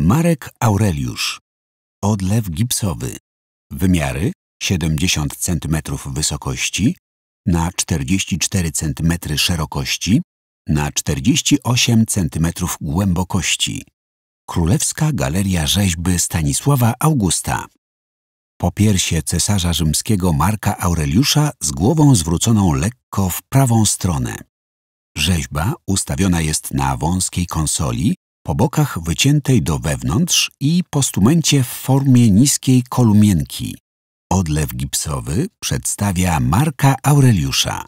Marek Aureliusz. Odlew gipsowy. Wymiary 70 cm wysokości na 44 cm szerokości na 48 cm głębokości. Królewska Galeria Rzeźby Stanisława Augusta. Popiersie cesarza rzymskiego Marka Aureliusza z głową zwróconą lekko w prawą stronę. Rzeźba ustawiona jest na wąskiej konsoli po bokach wyciętej do wewnątrz i postumencie w formie niskiej kolumienki. Odlew gipsowy przedstawia Marka Aureliusza,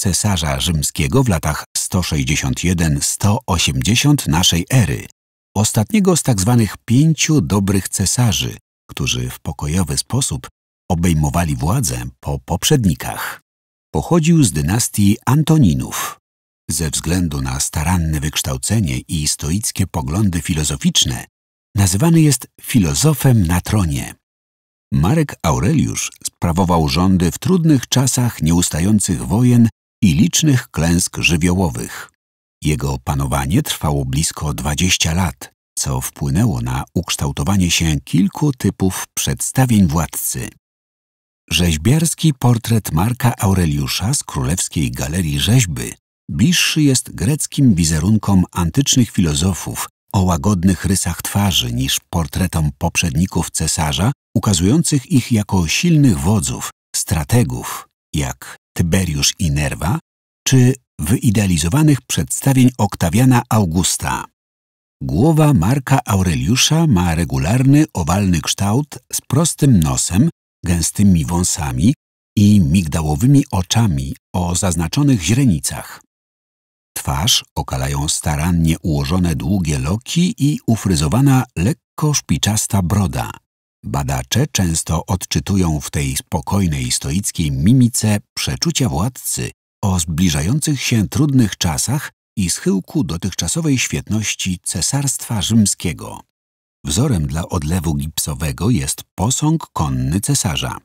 cesarza rzymskiego w latach 161-180 naszej ery, ostatniego z tzw. Tak pięciu dobrych cesarzy, którzy w pokojowy sposób obejmowali władzę po poprzednikach. Pochodził z dynastii Antoninów ze względu na staranne wykształcenie i stoickie poglądy filozoficzne, nazywany jest filozofem na tronie. Marek Aureliusz sprawował rządy w trudnych czasach nieustających wojen i licznych klęsk żywiołowych. Jego panowanie trwało blisko 20 lat, co wpłynęło na ukształtowanie się kilku typów przedstawień władcy. Rzeźbiarski portret Marka Aureliusza z Królewskiej Galerii Rzeźby bliższy jest greckim wizerunkom antycznych filozofów o łagodnych rysach twarzy niż portretom poprzedników cesarza, ukazujących ich jako silnych wodzów, strategów, jak Tyberiusz i Nerva, czy wyidealizowanych przedstawień Oktawiana Augusta. Głowa Marka Aureliusza ma regularny, owalny kształt z prostym nosem, gęstymi wąsami i migdałowymi oczami o zaznaczonych źrenicach. Twarz okalają starannie ułożone długie loki i ufryzowana, lekko szpiczasta broda. Badacze często odczytują w tej spokojnej, stoickiej mimice przeczucia władcy o zbliżających się trudnych czasach i schyłku dotychczasowej świetności Cesarstwa Rzymskiego. Wzorem dla odlewu gipsowego jest posąg konny cesarza.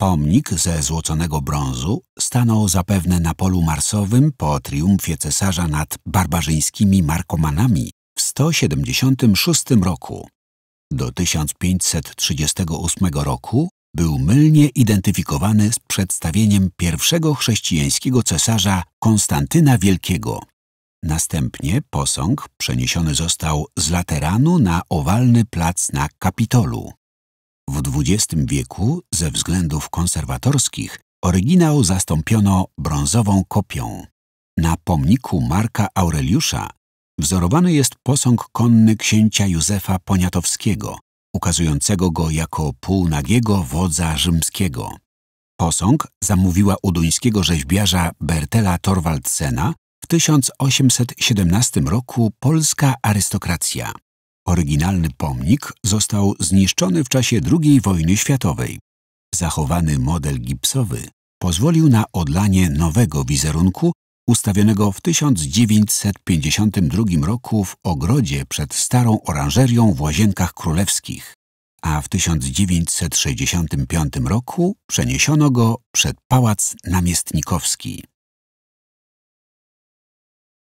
Pomnik ze złoconego brązu stanął zapewne na polu marsowym po triumfie cesarza nad barbarzyńskimi markomanami w 176 roku. Do 1538 roku był mylnie identyfikowany z przedstawieniem pierwszego chrześcijańskiego cesarza Konstantyna Wielkiego. Następnie posąg przeniesiony został z Lateranu na owalny plac na Kapitolu. W XX wieku ze względów konserwatorskich oryginał zastąpiono brązową kopią. Na pomniku Marka Aureliusza wzorowany jest posąg konny księcia Józefa Poniatowskiego, ukazującego go jako półnagiego wodza rzymskiego. Posąg zamówiła u duńskiego rzeźbiarza Bertela Torwaldsena w 1817 roku polska arystokracja. Oryginalny pomnik został zniszczony w czasie II wojny światowej. Zachowany model gipsowy pozwolił na odlanie nowego wizerunku ustawionego w 1952 roku w ogrodzie przed Starą Oranżerią w Łazienkach Królewskich, a w 1965 roku przeniesiono go przed Pałac Namiestnikowski.